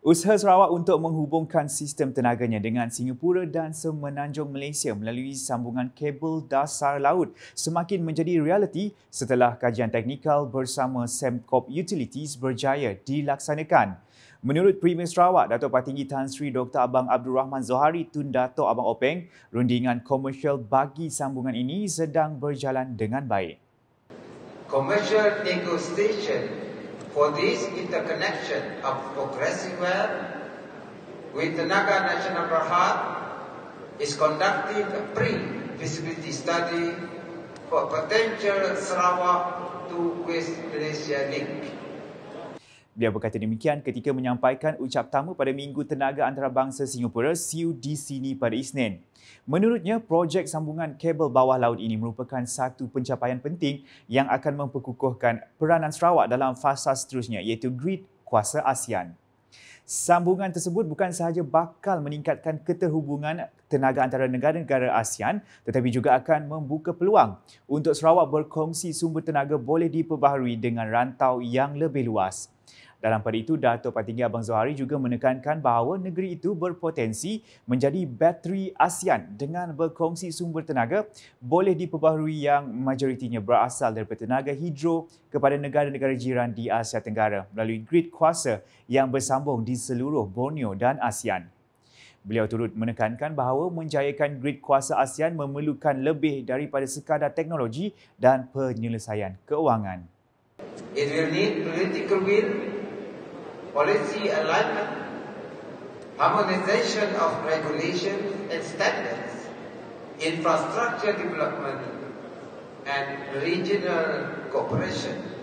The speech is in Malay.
Usaha Sarawak untuk menghubungkan sistem tenaganya dengan Singapura dan Semenanjung Malaysia melalui sambungan kabel dasar laut semakin menjadi realiti setelah kajian teknikal bersama Semcorp Utilities berjaya dilaksanakan. Menurut Premier Sarawak, Dato' Patinggi Tan Sri Dr. Abang Abdul Rahman Zohari Tun Dato' Abang Openg, rundingan komersial bagi sambungan ini sedang berjalan dengan baik. Commercial negotiation For this interconnection of progressive web with the Naga National Park is conducting a pre-feasibility study for potential Sarawak to West Malaysia link. Beliau berkata demikian ketika menyampaikan ucap tamu pada Minggu Tenaga Antarabangsa Singapura SIU e di sini pada Isnin. Menurutnya, projek sambungan kabel bawah laut ini merupakan satu pencapaian penting yang akan memperkukuhkan peranan Sarawak dalam fasa seterusnya iaitu grid kuasa ASEAN. Sambungan tersebut bukan sahaja bakal meningkatkan keterhubungan tenaga antara negara-negara ASEAN tetapi juga akan membuka peluang untuk Sarawak berkongsi sumber tenaga boleh diperbaharui dengan rantau yang lebih luas. Dalam pada itu, Datuk Patinggi Abang Zohari juga menekankan bahawa negeri itu berpotensi menjadi bateri ASEAN dengan berkongsi sumber tenaga boleh diperbaharui yang majoritinya berasal daripada tenaga hidro kepada negara-negara jiran di Asia Tenggara melalui grid kuasa yang bersambung di seluruh Borneo dan ASEAN. Beliau turut menekankan bahawa menjayakan grid kuasa ASEAN memerlukan lebih daripada sekadar teknologi dan penyelesaian keuangan. It will need political will policy alignment, harmonization of regulations and standards, infrastructure development, and regional cooperation.